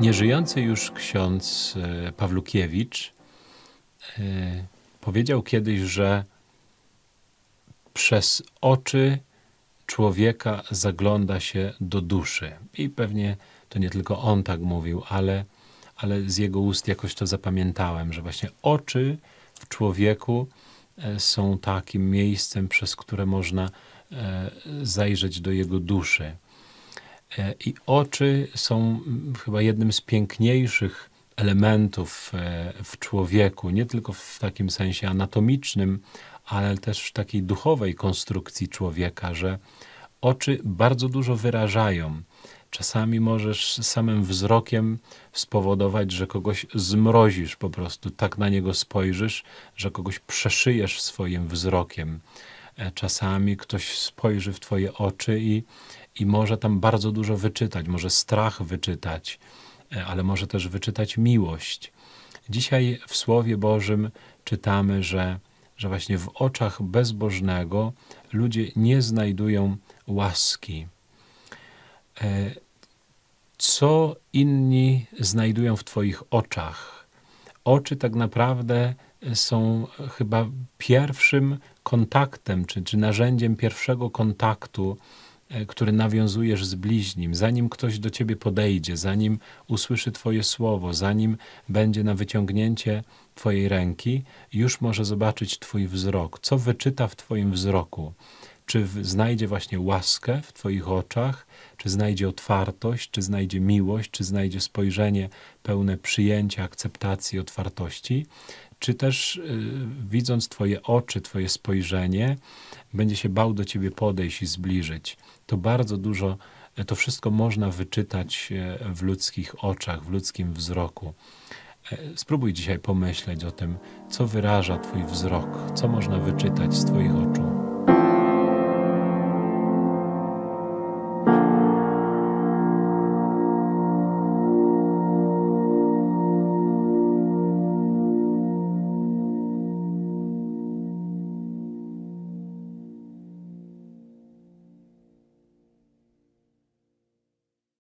Nieżyjący już ksiądz e, Pawlukiewicz e, powiedział kiedyś, że przez oczy człowieka zagląda się do duszy. I pewnie to nie tylko on tak mówił, ale, ale z jego ust jakoś to zapamiętałem, że właśnie oczy w człowieku e, są takim miejscem, przez które można zajrzeć do jego duszy. E, I oczy są mm, chyba jednym z piękniejszych elementów e, w człowieku, nie tylko w takim sensie anatomicznym, ale też w takiej duchowej konstrukcji człowieka, że oczy bardzo dużo wyrażają. Czasami możesz samym wzrokiem spowodować, że kogoś zmrozisz, po prostu tak na niego spojrzysz, że kogoś przeszyjesz swoim wzrokiem. E, czasami ktoś spojrzy w Twoje oczy i, i może tam bardzo dużo wyczytać, może strach wyczytać, e, ale może też wyczytać miłość. Dzisiaj w Słowie Bożym czytamy, że, że właśnie w oczach bezbożnego ludzie nie znajdują łaski. E, co inni znajdują w Twoich oczach? Oczy tak naprawdę są chyba pierwszym kontaktem czy, czy narzędziem pierwszego kontaktu, e, który nawiązujesz z bliźnim, zanim ktoś do ciebie podejdzie, zanim usłyszy Twoje słowo, zanim będzie na wyciągnięcie Twojej ręki, już może zobaczyć Twój wzrok. Co wyczyta w Twoim wzroku? Czy znajdzie właśnie łaskę w Twoich oczach, czy znajdzie otwartość, czy znajdzie miłość, czy znajdzie spojrzenie pełne przyjęcia, akceptacji, otwartości? czy też y, widząc Twoje oczy, Twoje spojrzenie, będzie się bał do Ciebie podejść i zbliżyć. To bardzo dużo, y, to wszystko można wyczytać y, w ludzkich oczach, w ludzkim wzroku. Y, spróbuj dzisiaj pomyśleć o tym, co wyraża Twój wzrok, co można wyczytać z Twoich oczu.